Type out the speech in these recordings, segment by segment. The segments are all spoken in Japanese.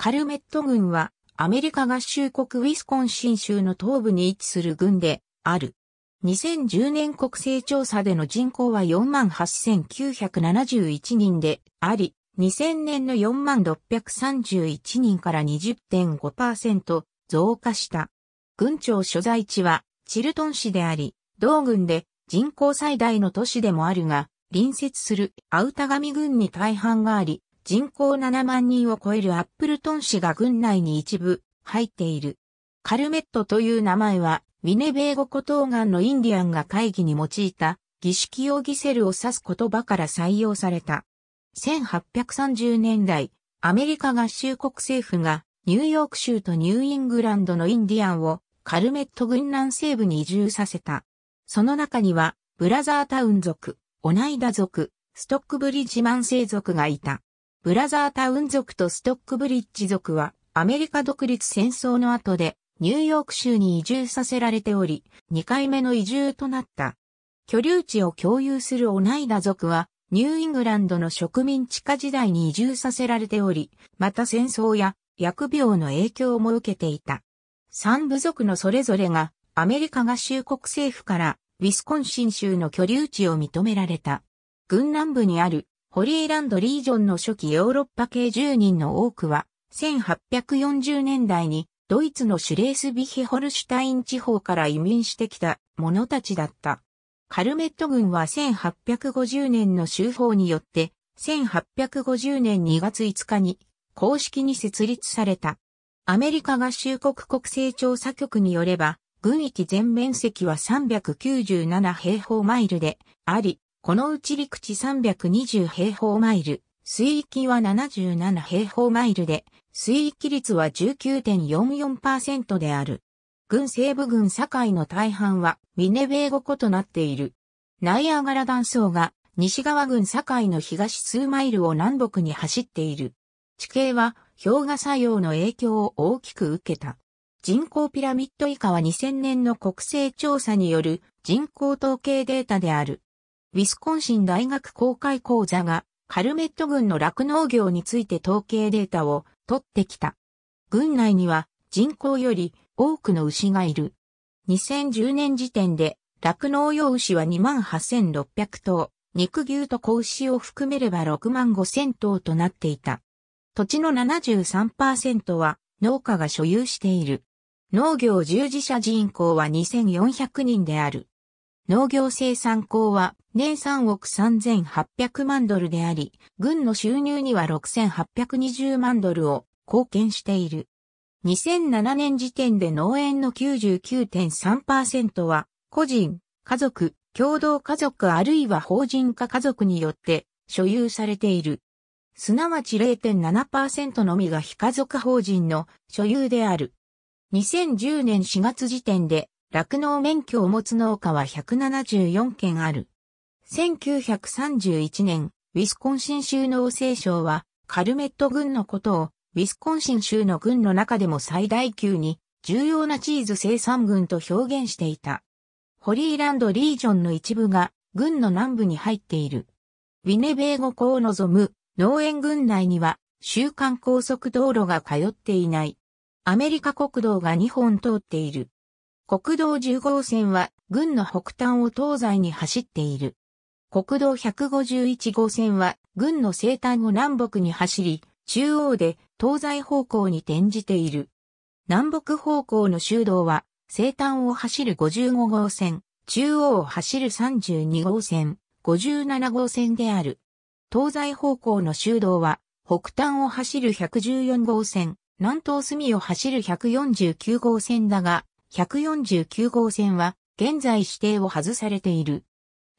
カルメット軍はアメリカ合衆国ウィスコンシン州の東部に位置する軍である。2010年国勢調査での人口は48,971人であり、2000年の4631人から20.5%増加した。軍庁所在地はチルトン市であり、同軍で人口最大の都市でもあるが、隣接するアウタガミ軍に大半があり、人口7万人を超えるアップルトン市が郡内に一部入っている。カルメットという名前は、ウィネベーゴ湖東岸のインディアンが会議に用いた儀式用ギセルを指す言葉から採用された。1830年代、アメリカ合衆国政府がニューヨーク州とニューイングランドのインディアンをカルメット軍南西部に移住させた。その中には、ブラザータウン族、オナイダ族、ストックブリッジマン製族がいた。ブラザータウン族とストックブリッジ族は、アメリカ独立戦争の後で、ニューヨーク州に移住させられており、2回目の移住となった。居留地を共有するオナイダ族は、ニューイングランドの植民地下時代に移住させられており、また戦争や疫病の影響も受けていた。三部族のそれぞれが、アメリカ合衆国政府から、ウィスコンシン州の居留地を認められた。軍南部にあるホリーランドリージョンの初期ヨーロッパ系住人の多くは、1840年代にドイツのシュレースビヒホルシュタイン地方から移民してきた者たちだった。カルメット軍は1850年の修法によって、1850年2月5日に公式に設立された。アメリカ合衆国国勢調査局によれば、軍域全面積は397平方マイルであり、このうち陸地320平方マイル、水域は77平方マイルで、水域率は19.44%である。軍西部軍境の大半はミネベー湖となっている。ナイアガラ断層が西側軍境の東数マイルを南北に走っている。地形は氷河作用の影響を大きく受けた。人口ピラミッド以下は2000年の国勢調査による人口統計データである。ウィスコンシン大学公開講座が、カルメット郡の酪農業について統計データを取ってきた。郡内には人口より多くの牛がいる。2010年時点で酪農用牛は28,600頭、肉牛と子牛を含めれば65,000頭となっていた。土地の73%は農家が所有している。農業従事者人口は2400人である。農業生産高は年3億3800万ドルであり、軍の収入には6820万ドルを貢献している。2007年時点で農園の99.3%は、個人、家族、共同家族あるいは法人化家族によって所有されている。すなわち0.7%のみが非家族法人の所有である。2010年4月時点で酪農免許を持つ農家は174件ある。1931年、ウィスコンシン州農政省は、カルメット郡のことを、ウィスコンシン州の郡の中でも最大級に、重要なチーズ生産郡と表現していた。ホリーランドリージョンの一部が、郡の南部に入っている。ウィネベーゴ湖を望む農園郡内には、週間高速道路が通っていない。アメリカ国道が2本通っている。国道10号線は軍の北端を東西に走っている。国道151号線は軍の西端を南北に走り、中央で東西方向に転じている。南北方向の修道は西端を走る55号線、中央を走る32号線、57号線である。東西方向の修道は北端を走る114号線、南東隅を走る149号線だが、149号線は現在指定を外されている。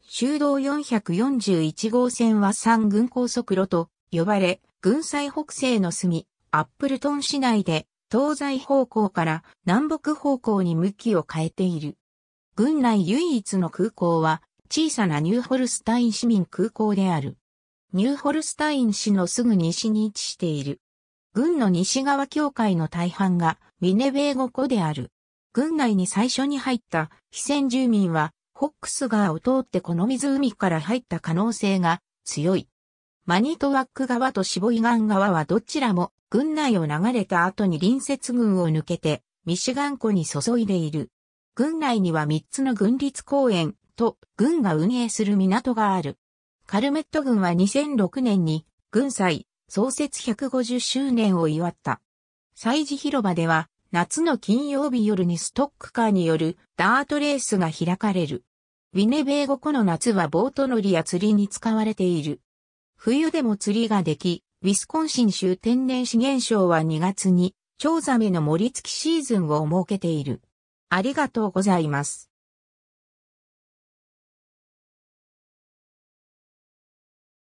修道441号線は三軍高速路と呼ばれ、軍西北西の隅、アップルトン市内で東西方向から南北方向に向きを変えている。軍内唯一の空港は小さなニューホルスタイン市民空港である。ニューホルスタイン市のすぐ西に位置している。軍の西側境界の大半がミネベーゴ湖である。軍内に最初に入った非戦住民は、ホックス川を通ってこの湖から入った可能性が強い。マニトワック川とシボイガン川はどちらも軍内を流れた後に隣接軍を抜けてミシガン湖に注いでいる。軍内には3つの軍立公園と軍が運営する港がある。カルメット軍は2006年に軍祭創設150周年を祝った。祭事広場では夏の金曜日夜にストックカーによるダートレースが開かれる。ウィネベーゴ湖の夏はボート乗りや釣りに使われている。冬でも釣りができ、ウィスコンシン州天然資源省は2月に、チョウザメの盛り付きシーズンを設けている。ありがとうございます。